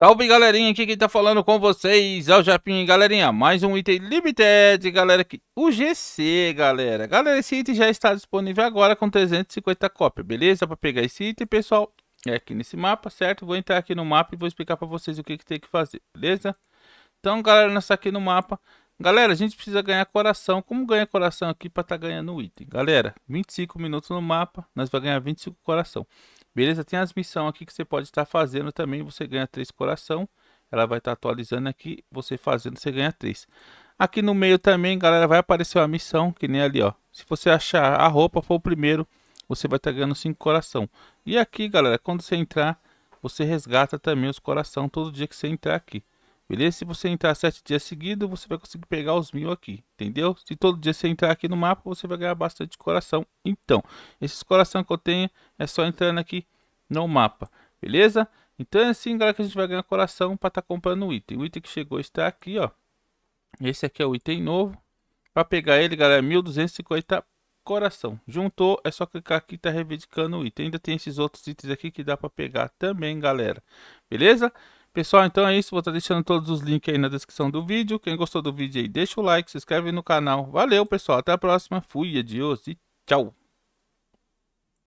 Salve galerinha, aqui quem tá falando com vocês é o Japinha, galerinha, mais um item limited, galera, aqui, o GC, galera, galera, esse item já está disponível agora com 350 cópias, beleza? Para pegar esse item, pessoal, é aqui nesse mapa, certo? Vou entrar aqui no mapa e vou explicar para vocês o que, que tem que fazer, beleza? Então, galera, nós aqui no mapa, galera, a gente precisa ganhar coração, como ganha coração aqui para tá ganhando o item? Galera, 25 minutos no mapa, nós vai ganhar 25 coração. Beleza? Tem as missões aqui que você pode estar fazendo também. Você ganha 3 coração. Ela vai estar atualizando aqui. Você fazendo, você ganha 3. Aqui no meio também, galera, vai aparecer uma missão. Que nem ali, ó. Se você achar a roupa, for o primeiro, você vai estar ganhando 5 coração. E aqui, galera, quando você entrar, você resgata também os coração todo dia que você entrar aqui. Beleza? Se você entrar sete dias seguidos, você vai conseguir pegar os mil aqui, entendeu? Se todo dia você entrar aqui no mapa, você vai ganhar bastante coração. Então, esses coração que eu tenho é só entrando aqui no mapa, beleza? Então é assim, galera, que a gente vai ganhar coração para estar tá comprando o item. O item que chegou está aqui, ó. Esse aqui é o item novo. Para pegar ele, galera, 1250 é coração. Juntou, é só clicar aqui tá reivindicando o item. Ainda tem esses outros itens aqui que dá para pegar também, galera. Beleza? Pessoal, então é isso. Vou estar deixando todos os links aí na descrição do vídeo. Quem gostou do vídeo aí, deixa o like, se inscreve no canal. Valeu, pessoal. Até a próxima. Fui, adiós e tchau.